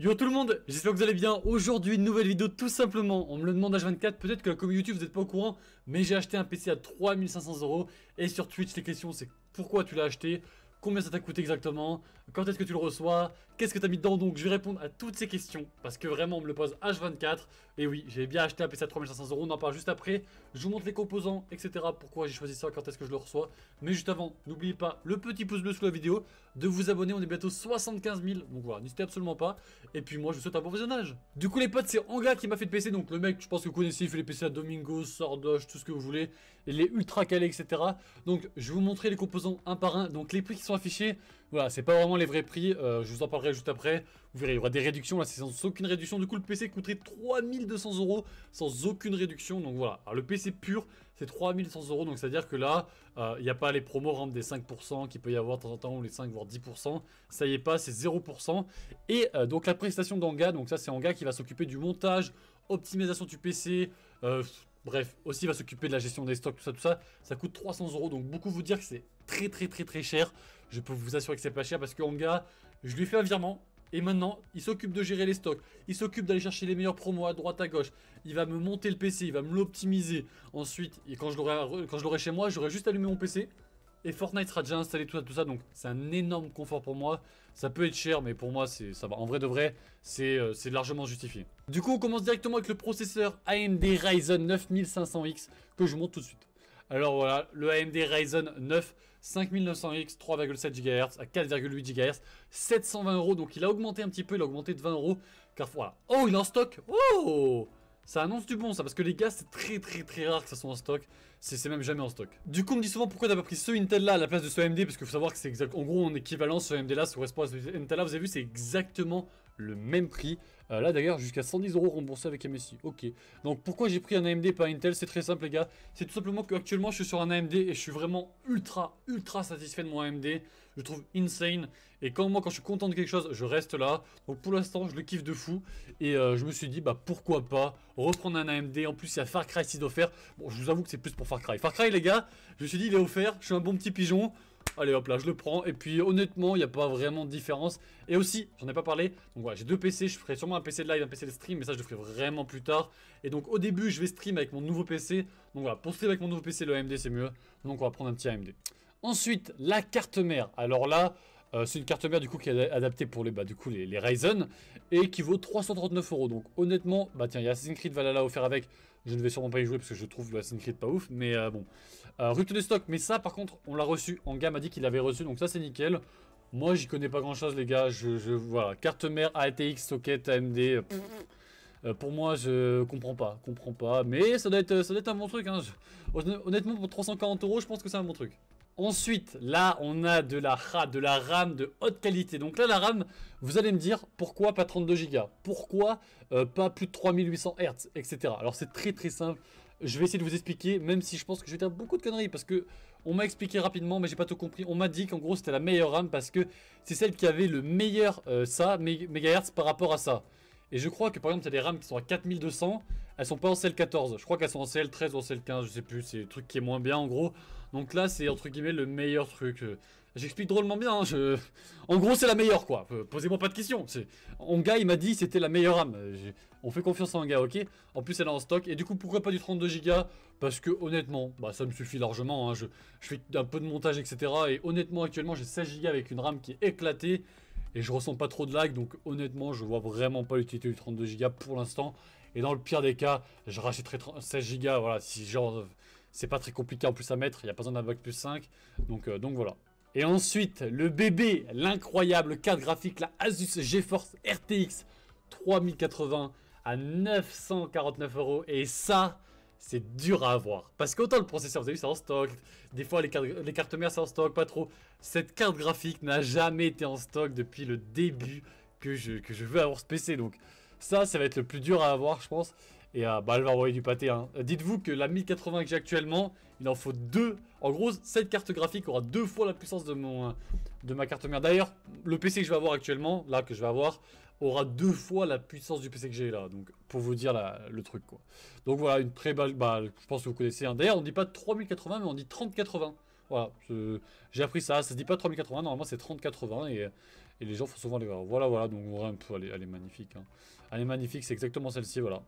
Yo tout le monde, j'espère que vous allez bien. Aujourd'hui, une nouvelle vidéo tout simplement. On me le demande H24, peut-être que comme YouTube vous n'êtes pas au courant, mais j'ai acheté un PC à 3500 euros. Et sur Twitch, les questions c'est pourquoi tu l'as acheté combien ça t'a coûté exactement, quand est-ce que tu le reçois, qu'est-ce que t'as mis dedans, donc je vais répondre à toutes ces questions, parce que vraiment on me le pose H24, et oui, j'ai bien acheté un PC à 3500 euros, on en parle juste après, je vous montre les composants, etc, pourquoi j'ai choisi ça, quand est-ce que je le reçois, mais juste avant, n'oubliez pas le petit pouce bleu sous la vidéo, de vous abonner, on est bientôt 75 000, donc voilà, n'hésitez absolument pas, et puis moi je vous souhaite un bon visionnage. Du coup les potes, c'est Anga qui m'a fait le PC, donc le mec, je pense que vous connaissez, il fait les PC à Domingo, Sordoche, tout ce que vous voulez, il est ultra calé, etc, donc je vais vous montrer les composants un par un, donc les prix qui sont affiché Voilà, c'est pas vraiment les vrais prix. Euh, je vous en parlerai juste après. Vous verrez, il y aura des réductions. Là, c'est sans aucune réduction. Du coup, le PC coûterait 3200 euros sans aucune réduction. Donc voilà. Alors, le PC pur, c'est 3100 euros. Donc, c'est-à-dire que là, euh, il n'y a pas les promos rampe des 5% qui peut y avoir de temps en temps, ou les 5 voire 10%. Ça y est pas, c'est 0%. Et euh, donc, la prestation d'Anga. Donc, ça, c'est Anga qui va s'occuper du montage, optimisation du PC. Bref, aussi va s'occuper de la gestion des stocks, tout ça, tout ça. Ça coûte 300 euros, donc beaucoup vous dire que c'est très très très très cher. Je peux vous assurer que c'est pas cher parce que gars, je lui fais un virement. Et maintenant, il s'occupe de gérer les stocks. Il s'occupe d'aller chercher les meilleurs promos à droite à gauche. Il va me monter le PC, il va me l'optimiser. Ensuite, et quand je l'aurai chez moi, j'aurai juste allumé mon PC. Et Fortnite sera déjà installé, tout ça, tout ça. Donc, c'est un énorme confort pour moi. Ça peut être cher, mais pour moi, ça va. En vrai de vrai, euh, c'est largement justifié. Du coup, on commence directement avec le processeur AMD Ryzen 9500X que je vous montre tout de suite. Alors voilà, le AMD Ryzen 9 5900X 3,7 GHz à 4,8 GHz, 720 euros. Donc il a augmenté un petit peu, il a augmenté de 20 euros. Car voilà. Oh, il est en stock Oh ça annonce du bon ça, parce que les gars c'est très très très rare que ça soit en stock, c'est même jamais en stock. Du coup on me dit souvent pourquoi t'as pas pris ce Intel là à la place de ce AMD, parce que faut savoir que c'est exactement, en gros en équivalent ce AMD là, ce correspond à ce Intel là, vous avez vu c'est exactement le même prix, euh, là d'ailleurs jusqu'à 110 euros remboursés avec MSI. Ok. Donc pourquoi j'ai pris un AMD pas Intel C'est très simple les gars. C'est tout simplement qu'actuellement je suis sur un AMD et je suis vraiment ultra ultra satisfait de mon AMD. Je trouve insane. Et quand moi quand je suis content de quelque chose, je reste là. Donc pour l'instant je le kiffe de fou. Et euh, je me suis dit bah pourquoi pas reprendre un AMD. En plus il y a Far Cry 6 offert. Bon je vous avoue que c'est plus pour Far Cry. Far Cry les gars, je me suis dit il est offert. Je suis un bon petit pigeon. Allez hop là, je le prends. Et puis honnêtement, il n'y a pas vraiment de différence. Et aussi, j'en ai pas parlé. Donc voilà, j'ai deux PC. Je ferai sûrement un PC de live, un PC de stream. Mais ça, je le ferai vraiment plus tard. Et donc au début, je vais stream avec mon nouveau PC. Donc voilà, pour stream avec mon nouveau PC, le AMD, c'est mieux. Donc on va prendre un petit AMD. Ensuite, la carte mère. Alors là, euh, c'est une carte mère du coup qui est adaptée pour les, bah, du coup, les, Ryzen et qui vaut 339 euros. Donc honnêtement, bah tiens, il y a Assassin's Creed Valhalla offert avec. Je ne vais sûrement pas y jouer parce que je trouve Assassin's Creed pas ouf, mais euh, bon. Euh, de stock, mais ça par contre, on l'a reçu. gars m'a dit qu'il l'avait reçu, donc ça c'est nickel. Moi j'y connais pas grand chose les gars, je, voilà, carte mère ATX, socket, AMD, euh, pour moi, je comprends pas, comprends pas. Mais ça doit être, ça doit être un bon truc. Hein. Honnêtement, pour 340 euros, je pense que c'est un bon truc. Ensuite, là, on a de la, de la RAM de haute qualité. Donc là, la RAM, vous allez me dire, pourquoi pas 32 Go Pourquoi euh, pas plus de 3800 Hz, etc. Alors c'est très très simple. Je vais essayer de vous expliquer, même si je pense que je vais dire beaucoup de conneries, parce que on m'a expliqué rapidement, mais j'ai pas tout compris. On m'a dit qu'en gros, c'était la meilleure RAM, parce que c'est celle qui avait le meilleur euh, ça, mégahertz par rapport à ça. Et je crois que par exemple, il y a des RAM qui sont à 4200, elles sont pas en CL14, je crois qu'elles sont en CL13 ou en CL15, je sais plus, c'est le truc qui est moins bien en gros. Donc là, c'est entre guillemets le meilleur truc. J'explique drôlement bien, hein, En gros, c'est la meilleure quoi, posez-moi pas de questions. gars il m'a dit c'était la meilleure RAM On fait confiance à gars, ok En plus, elle est en stock, et du coup, pourquoi pas du 32Go Parce que honnêtement, bah ça me suffit largement, hein. je... je... fais un peu de montage, etc. Et honnêtement, actuellement, j'ai 16Go avec une RAM qui est éclatée, et je ressens pas trop de lag, donc honnêtement, je vois vraiment pas l'utilité du 32Go pour l'instant. Et dans le pire des cas, je rachèterai 16 Go. Voilà, si genre, c'est pas très compliqué en plus à mettre. Il n'y a pas besoin d'un bac plus 5. Donc, euh, donc voilà. Et ensuite, le bébé, l'incroyable carte graphique, la Asus GeForce RTX 3080 à 949 euros. Et ça, c'est dur à avoir. Parce qu'autant le processeur, vous avez vu, c'est en stock. Des fois, les cartes, mères, c'est en stock, pas trop. Cette carte graphique n'a jamais été en stock depuis le début que je, que je veux avoir ce PC. Donc, ça, ça va être le plus dur à avoir, je pense. Et euh, bah, elle va envoyer du pâté. Hein. Euh, dites-vous que la 1080 que j'ai actuellement, il en faut deux. En gros, cette carte graphique aura deux fois la puissance de, mon, euh, de ma carte mère. D'ailleurs, le PC que je vais avoir actuellement, là, que je vais avoir, aura deux fois la puissance du PC que j'ai là. Donc, pour vous dire le truc, quoi. Donc voilà, une très belle... Bah, je pense que vous connaissez. Hein. D'ailleurs, on ne dit pas 3080, mais on dit 3080. Voilà, j'ai appris ça. Ça se dit pas 3080, normalement c'est 3080. Et et les gens font souvent les euh, Voilà, voilà, donc vraiment, elle est, magnifique. Hein. Elle est magnifique, c'est exactement celle-ci, voilà.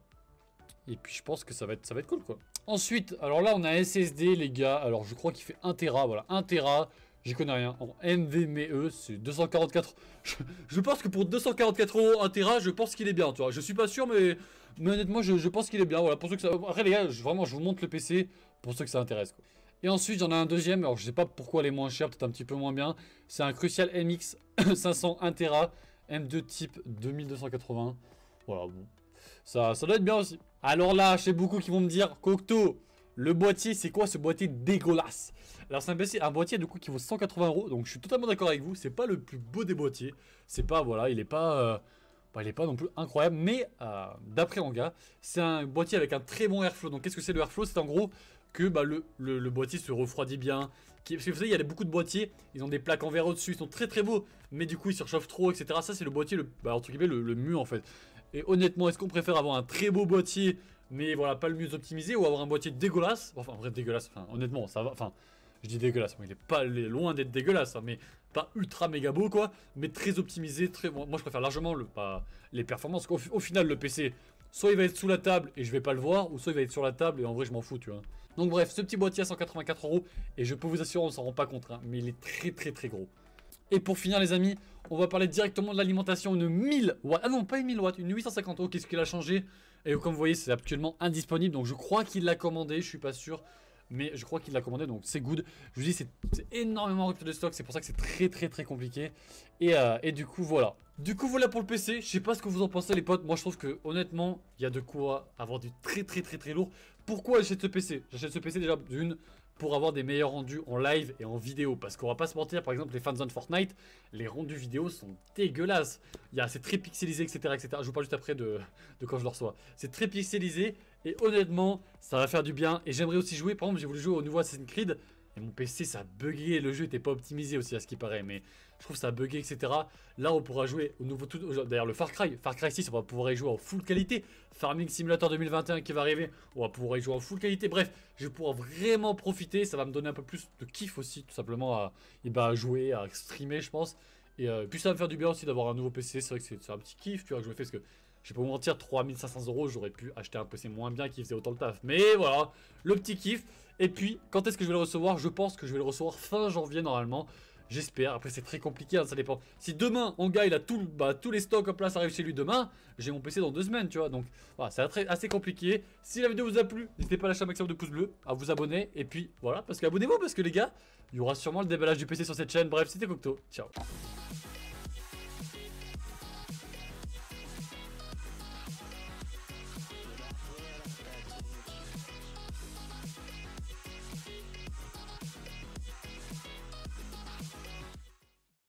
Et puis je pense que ça va être, ça va être cool quoi. Ensuite, alors là on a SSD les gars. Alors je crois qu'il fait 1 Tera, voilà 1 Tera. J'y connais rien. En NVMe, c'est 244. Je, pense que pour 244 euros 1 Tera, je pense qu'il est bien, tu vois. Je suis pas sûr, mais, mais honnêtement, je, pense qu'il est bien. Voilà, pour ceux que ça. Après, les gars, vraiment, je vous montre le PC pour ceux que ça intéresse, quoi. Et ensuite, j'en ai un deuxième. Alors, je sais pas pourquoi les est moins chers peut-être un petit peu moins bien. C'est un Crucial MX 500 1 Tera M2 type 2280. Voilà, bon. Ça, ça doit être bien aussi. Alors là, je sais beaucoup qui vont me dire, Cocteau, le boîtier, c'est quoi ce boîtier dégueulasse Alors c'est un, boîtier du coup qui vaut 180 euros, donc je suis totalement d'accord avec vous, c'est pas le plus beau des boîtiers. C'est pas, voilà, il est pas... Euh, bah, il est pas non plus incroyable, mais euh, d'après d'après Anga, c'est un boîtier avec un très bon airflow. Donc qu'est-ce que c'est le airflow C'est en gros que bah, le, le, boîtier se refroidit bien. Parce que vous savez, il y a beaucoup de boîtiers, ils ont des plaques en verre au-dessus, ils sont très très beaux, mais du coup ils surchauffent trop, etc. Ça c'est le boîtier, le, bah, entre guillemets, le, le mieux en fait. Et honnêtement, est-ce qu'on préfère avoir un très beau boîtier, mais voilà, pas le mieux optimisé, ou avoir un boîtier dégueulasse Enfin, vrai, dégueulasse, enfin, honnêtement, ça va, enfin... Je dis dégueulasse, mais il est pas loin d'être dégueulasse, hein, mais pas ultra méga beau quoi, mais très optimisé, très. bon Moi je préfère largement le, pas les performances. au, final, le PC, Soit il va être sous la table et je vais pas le voir, ou soit il va être sur la table et en vrai je m'en fous, tu vois. Donc bref, ce petit boîtier à 184 euros, et je peux vous assurer, on s'en rend pas compte, hein, mais il est très très très gros. Et pour finir les amis, on va parler directement de l'alimentation, une 1000 watts, ah non pas une 1000 watts, une 850 euros, qu'est-ce qu'il a changé Et comme vous voyez c'est actuellement indisponible, donc je crois qu'il l'a commandé, je suis pas sûr, mais je crois qu'il l'a commandé, donc c'est good. Je vous dis, c'est énormément rupture de stock, c'est pour ça que c'est très très très compliqué. Et, euh, du coup, voilà. Du coup, voilà pour le PC. Je sais pas ce que vous en pensez, les potes. Moi, je trouve que, honnêtement, il y a de quoi avoir du très très très très lourd. Pourquoi j'achète ce PC J'achète ce PC déjà d'une pour avoir des meilleurs rendus en live et en vidéo. Parce qu'on va pas se mentir, par exemple, les fans de Fortnite, les rendus vidéo sont dégueulasses. C'est très pixelisé, etc., etc. Je vous parle juste après de, de quand je le reçois. C'est très pixelisé et honnêtement, ça va faire du bien. Et j'aimerais aussi jouer, par exemple, j'ai voulu jouer au nouveau Assassin's Creed. Et mon PC, ça bugué. Le jeu était pas optimisé aussi, à ce qui paraît. Mais je trouve ça bugué, etc. Là, on pourra jouer au nouveau. D'ailleurs, le Far Cry. Far Cry 6, on va pouvoir y jouer en full qualité. Farming Simulator 2021 qui va arriver. On va pouvoir y jouer en full qualité. Bref, je vais pouvoir vraiment profiter. Ça va me donner un peu plus de kiff aussi, tout simplement, à, eh ben, jouer, à streamer, je pense. Et euh, puis ça va me faire du bien aussi d'avoir un nouveau PC. C'est vrai que c'est un petit kiff, tu vois, que je me fais ce que je vais pas vous mentir, 3500 euros, j'aurais pu acheter un PC moins bien qui faisait autant le taf. Mais voilà, le petit kiff. Et puis, quand est-ce que je vais le recevoir Je pense que je vais le recevoir fin janvier normalement. J'espère. Après, c'est très compliqué, hein, ça dépend. Si demain, mon gars, il a bah, tous les stocks, en place, ça chez lui demain, j'ai mon PC dans deux semaines, tu vois. Donc, voilà, c'est assez compliqué. Si la vidéo vous a plu, n'hésitez pas à lâcher un maximum de pouces bleus, à vous abonner. Et puis, voilà, parce qu'abonnez-vous, parce que les gars, il y aura sûrement le déballage du PC sur cette chaîne. Bref, c'était Cocteau. Ciao.